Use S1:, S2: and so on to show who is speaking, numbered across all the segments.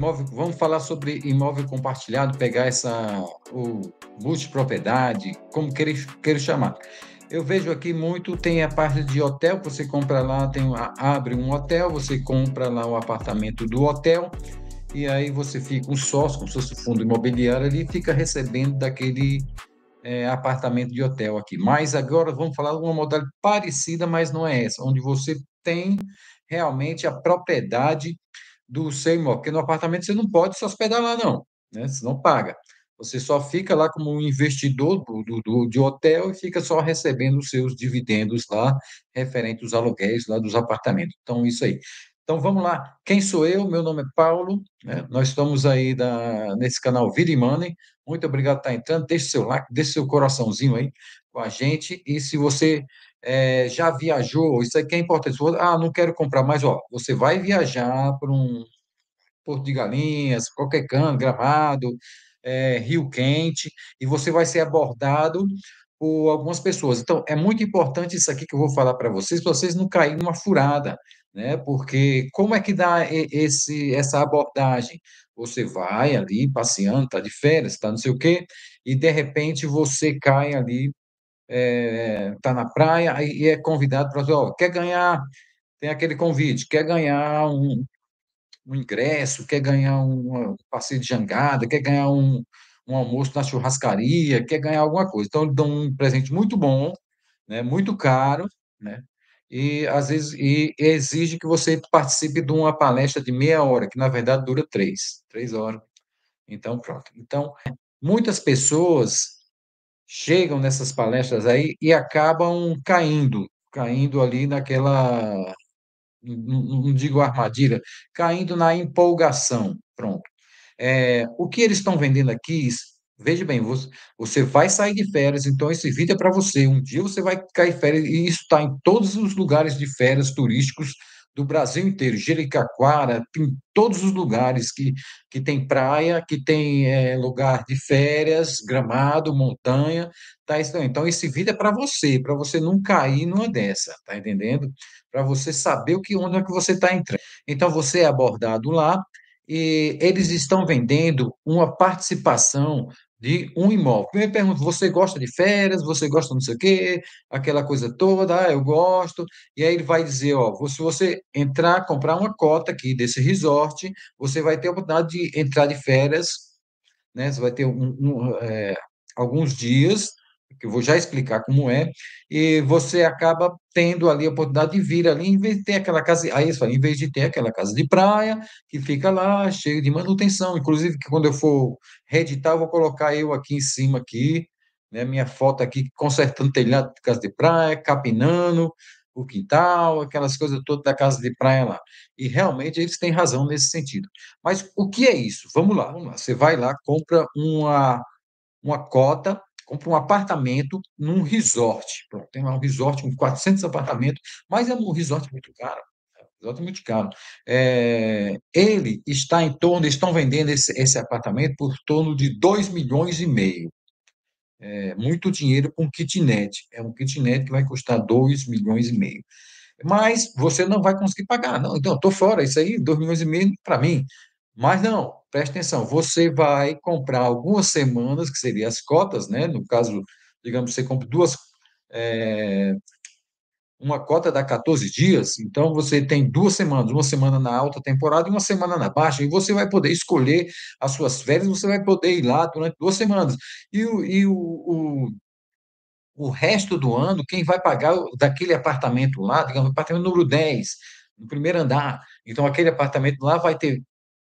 S1: imóvel, vamos falar sobre imóvel compartilhado, pegar essa o multipropriedade, como queira, queira chamar. Eu vejo aqui muito, tem a parte de hotel, você compra lá, tem abre um hotel, você compra lá o apartamento do hotel, e aí você fica um sócio, como se fosse fundo imobiliário ali, fica recebendo daquele é, apartamento de hotel aqui. Mas agora vamos falar de uma modalidade parecida, mas não é essa, onde você tem realmente a propriedade do Seymour, porque no apartamento você não pode se hospedar lá, não, né? Você não paga. Você só fica lá como investidor do, do, de hotel e fica só recebendo os seus dividendos lá, referente aos aluguéis lá dos apartamentos. Então, isso aí. Então, vamos lá. Quem sou eu? Meu nome é Paulo. Né? Nós estamos aí da, nesse canal Vira e Money. Muito obrigado por estar entrando. Deixe seu like, deixe seu coraçãozinho aí com a gente. E se você é, já viajou, isso aqui é importante. Ah, não quero comprar, mas ó, você vai viajar para um Porto de Galinhas, qualquer canto, gravado é, Rio Quente, e você vai ser abordado por algumas pessoas. Então, é muito importante isso aqui que eu vou falar para vocês, para vocês não caírem numa furada, né? Porque como é que dá esse essa abordagem? Você vai ali passeando, está de férias, está não sei o quê, e de repente você cai ali está eh, é, na praia e é convidado para oh, quer ganhar, tem aquele convite, quer ganhar um, um ingresso, quer ganhar um, passeio de jangada, quer ganhar um, um almoço na churrascaria, quer ganhar alguma coisa. Então, ele dá um presente muito bom, né, muito caro, né, e às vezes e exige que você participe de uma palestra de meia hora, que na verdade dura três, três horas. Então, pronto. Então, muitas pessoas chegam nessas palestras aí e acabam caindo, caindo ali naquela, não digo armadilha, caindo na empolgação, pronto. É, o que eles estão vendendo aqui, veja bem, você vai sair de férias, então esse vídeo é para você, um dia você vai cair férias, e isso está em todos os lugares de férias turísticos do Brasil inteiro, Jericaquara, em todos os lugares que, que tem praia, que tem é, lugar de férias, gramado, montanha, tá? Então, esse vídeo é para você, para você não cair numa dessa, tá entendendo? Para você saber o que onde é que você está entrando. Então, você é abordado lá, e eles estão vendendo uma participação de um imóvel. Primeiro pergunta, você gosta de férias? Você gosta não sei o quê? Aquela coisa toda, ah, eu gosto. E aí ele vai dizer, ó, se você entrar, comprar uma cota aqui desse resort, você vai ter a oportunidade de entrar de férias, né? Você vai ter um, um é, alguns dias que eu vou já explicar como é, e você acaba tendo ali a oportunidade de vir ali, em vez de ter aquela casa, aí falam em vez de ter aquela casa de praia, que fica lá, cheio de manutenção, inclusive que quando eu for reeditar, eu vou colocar eu aqui em cima, aqui, né, minha foto aqui, consertando telhado de casa de praia, capinando o quintal, aquelas coisas todas da casa de praia lá. E realmente eles têm razão nesse sentido. Mas o que é isso? Vamos lá, vamos lá. Você vai lá, compra uma, uma cota compra um apartamento num resort. Pronto, tem lá um resort com 400 apartamentos, mas é um resort muito caro. Resort muito caro. É, ele está em torno, estão vendendo esse, esse apartamento por torno de 2 milhões e meio. É, muito dinheiro com kitnet. É um kitnet que vai custar 2 milhões e meio. Mas você não vai conseguir pagar, não. Então, estou fora, isso aí, 2 milhões e meio para mim. Mas não, preste atenção, você vai comprar algumas semanas, que seriam as cotas, né? No caso, digamos, você compra duas. É, uma cota dá 14 dias, então você tem duas semanas, uma semana na alta temporada e uma semana na baixa, e você vai poder escolher as suas férias, você vai poder ir lá durante duas semanas. E o, e o, o, o resto do ano, quem vai pagar daquele apartamento lá, digamos, apartamento número 10, no primeiro andar. Então, aquele apartamento lá vai ter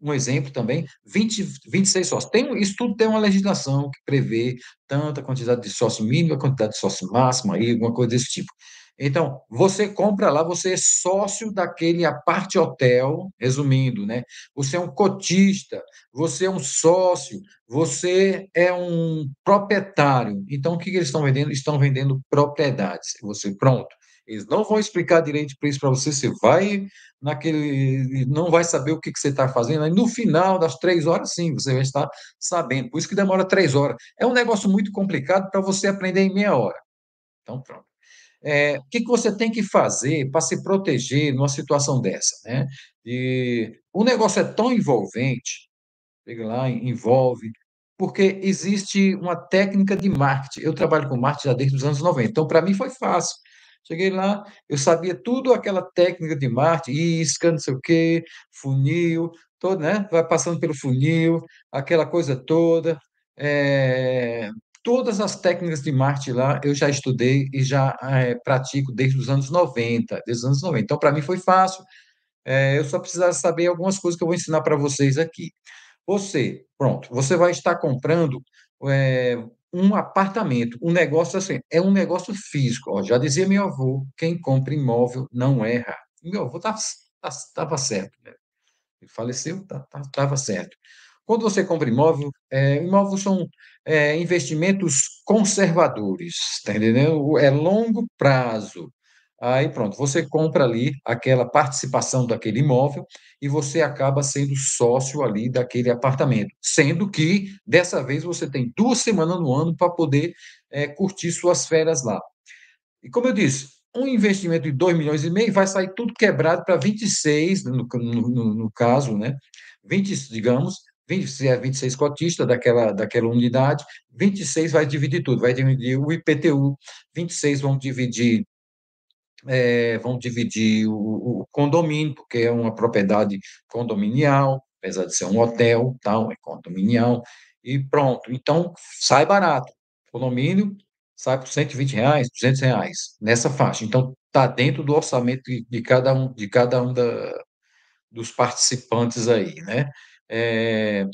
S1: um exemplo também, 20, 26 sócios. Tem, isso tudo tem uma legislação que prevê tanta quantidade de sócio mínimo a quantidade de sócio máxima, aí, alguma coisa desse tipo. Então, você compra lá, você é sócio daquele aparte hotel, resumindo, né? Você é um cotista, você é um sócio, você é um proprietário. Então, o que, que eles estão vendendo? Estão vendendo propriedades. Você, pronto. Eles não vão explicar direito para isso para você. Você vai naquele. não vai saber o que, que você está fazendo. Aí no final das três horas, sim, você vai estar sabendo. Por isso que demora três horas. É um negócio muito complicado para você aprender em meia hora. Então, pronto. É, o que, que você tem que fazer para se proteger numa situação dessa? Né? E o negócio é tão envolvente, pega lá, envolve, porque existe uma técnica de marketing. Eu trabalho com marketing já desde os anos 90, então para mim foi fácil. Cheguei lá, eu sabia tudo aquela técnica de Marte, isca, não sei o quê, funil, todo, né? Vai passando pelo funil, aquela coisa toda. É... Todas as técnicas de Marte lá eu já estudei e já é, pratico desde os anos 90, desde os anos 90. Então, para mim foi fácil. É, eu só precisava saber algumas coisas que eu vou ensinar para vocês aqui. Você, pronto, você vai estar comprando um apartamento, um negócio assim, é um negócio físico. Ó, já dizia meu avô, quem compra imóvel não erra. Meu avô estava tá, certo. Né? Ele faleceu, estava certo. Quando você compra imóvel, é, imóveis são é, investimentos conservadores, tá É longo prazo. Aí pronto, você compra ali aquela participação daquele imóvel e você acaba sendo sócio ali daquele apartamento. Sendo que, dessa vez, você tem duas semanas no ano para poder é, curtir suas férias lá. E como eu disse, um investimento de 2 milhões e meio vai sair tudo quebrado para 26, no, no, no caso, né? 20, digamos, 20, se é 26 cotistas daquela, daquela unidade, 26 vai dividir tudo, vai dividir o IPTU, 26 vão dividir é, vão dividir o, o, condomínio, porque é uma propriedade condominial, apesar de ser um hotel, tal, é condominial, e pronto. Então, sai barato. condomínio sai por 120 reais, 200 reais, nessa faixa. Então, está dentro do orçamento de, de, cada um, de cada um da, dos participantes aí, né? É,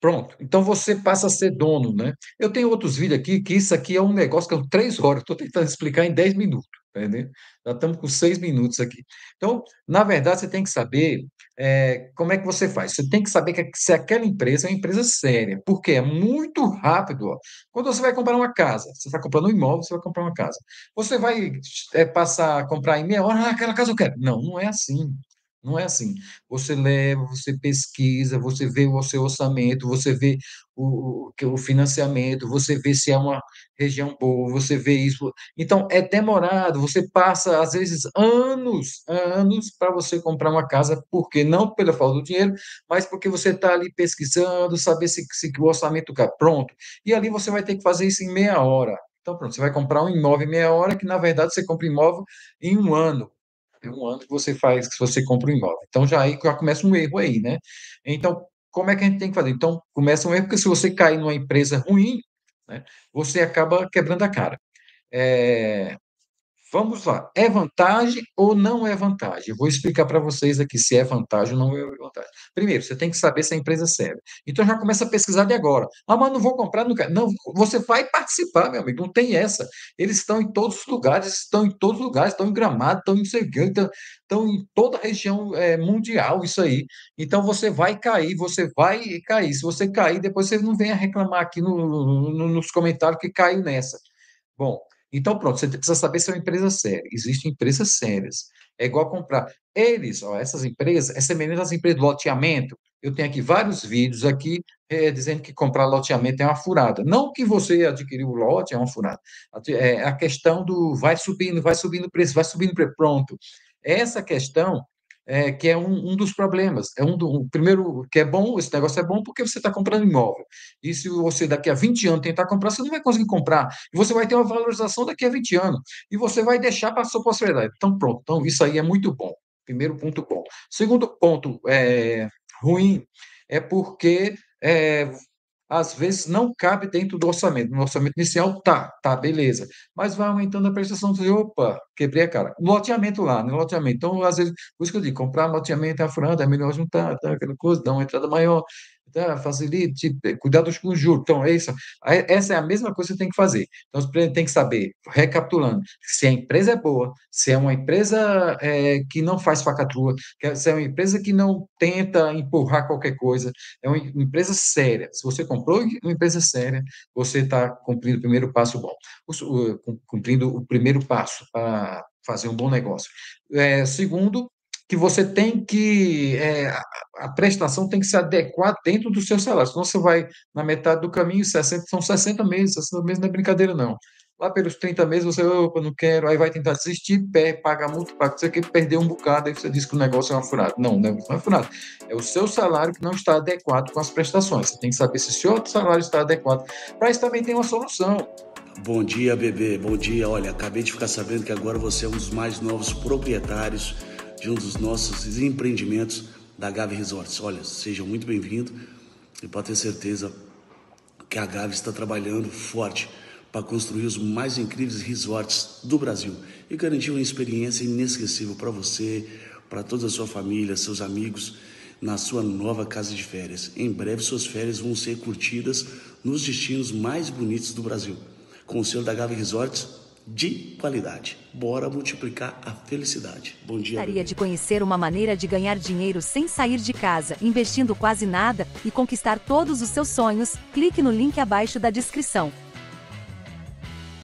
S1: Pronto. Então você passa a ser dono, né? Eu tenho outros vídeos aqui que isso aqui é um negócio que é três horas. Estou tentando explicar em dez minutos. Entendeu? Já estamos com seis minutos aqui. Então, na verdade, você tem que saber é, como é que você faz. Você tem que saber que, se aquela empresa é uma empresa séria, porque é muito rápido. Ó. Quando você vai comprar uma casa, você está comprando um imóvel, você vai comprar uma casa. Você vai é, passar a comprar em meia hora, ah, aquela casa eu quero. Não, não é assim. Não é assim. Você leva, você pesquisa, você vê o seu orçamento, você vê o, o financiamento, você vê se é uma região boa, você vê isso. Então, é demorado, você passa, às vezes, anos, anos para você comprar uma casa, porque não pela falta do dinheiro, mas porque você está ali pesquisando, saber se, se o orçamento está pronto. E ali você vai ter que fazer isso em meia hora. Então, pronto, você vai comprar um imóvel em meia hora, que na verdade você compra imóvel em um ano um ano que você faz, que você compra um imóvel. Então já aí já começa um erro aí, né? Então, como é que a gente tem que fazer? Então, começa um erro, porque se você cair numa empresa ruim, né, você acaba quebrando a cara. É, Vamos lá. É vantagem ou não é vantagem? vou explicar para vocês aqui se é vantagem ou não é vantagem. Primeiro, você tem que saber se a empresa serve. Então já começa a pesquisar de agora. Ah, mas não vou comprar nunca. Não, você vai participar, meu amigo. Não tem essa. Eles estão em todos os lugares, estão em todos os lugares, estão em Gramado, estão em Segão, estão, estão em toda a região é, mundial, isso aí. Então você vai cair, você vai cair. Se você cair, depois você não venha reclamar aqui no, no, nos comentários que caiu nessa. Bom, então, pronto, você precisa saber se é uma empresa séria. Existem empresas sérias. É igual comprar. Eles, ó, essas empresas, é semelhante às empresas de loteamento. Eu tenho aqui vários vídeos aqui é, dizendo que comprar loteamento é uma furada. Não que você adquiriu o lote é uma furada. É a questão do vai subindo, vai subindo o preço, vai subindo o preço. Pronto. Essa questão é, que é um, um, dos problemas. É um do, um, primeiro, que é bom, esse negócio é bom porque você está comprando imóvel. E se você daqui a 20 anos tentar comprar, você não vai conseguir comprar. E você vai ter uma valorização daqui a 20 anos. E você vai deixar para a sua possibilidade. Então, pronto. Então, isso aí é muito bom. Primeiro ponto bom. Segundo ponto é, ruim é porque é, às vezes não cabe dentro do orçamento. No orçamento inicial, tá, tá, beleza. Mas vai aumentando a prestação, diz, opa, quebrei a cara. Loteamento lá, né? Loteamento. Então, às vezes, por isso que eu digo, comprar loteamento é a franda, é melhor juntar, tá, aquela coisa, dá uma entrada maior tá, facilite, cuidados com o juros. Então, é isso. Essa é a mesma coisa que você tem que fazer. Então, você tem que saber, recapitulando, se a empresa é boa, se é uma empresa é, que não faz facatrua, é, se é uma empresa que não tenta empurrar qualquer coisa, é uma empresa séria. Se você comprou uma empresa séria, você está cumprindo o primeiro passo bom, cumprindo o primeiro passo para fazer um bom negócio. É, segundo, que você tem que. É, a prestação tem que se adequar dentro do seu salário. Senão você vai na metade do caminho, 60, são 60 meses, 60 meses não é brincadeira, não. Lá pelos 30 meses você, opa, não quero, aí vai tentar desistir, paga multa, paga Você quer perder um bocado, aí você diz que o negócio é uma furada. Não, não é uma furada. É o seu salário que não está adequado com as prestações. Você tem que saber se o seu salário está adequado. Para isso também tem uma solução. Bom dia, bebê. Bom dia. Olha, acabei de ficar sabendo que agora você é um dos mais novos proprietários de um dos nossos empreendimentos da Gave Resorts. Olha, sejam muito bem-vindos e pode ter certeza que a Gave está trabalhando forte para construir os mais incríveis resorts do Brasil e garantir uma experiência inesquecível para você, para toda a sua família, seus amigos, na sua nova casa de férias. Em breve, suas férias vão ser curtidas nos destinos mais bonitos do Brasil. Com o selo da Gave Resorts, de qualidade. Bora multiplicar a felicidade. Bom dia. Gostaria de conhecer uma maneira de ganhar dinheiro sem sair de casa, investindo quase nada e conquistar todos os seus sonhos? Clique no link abaixo da descrição.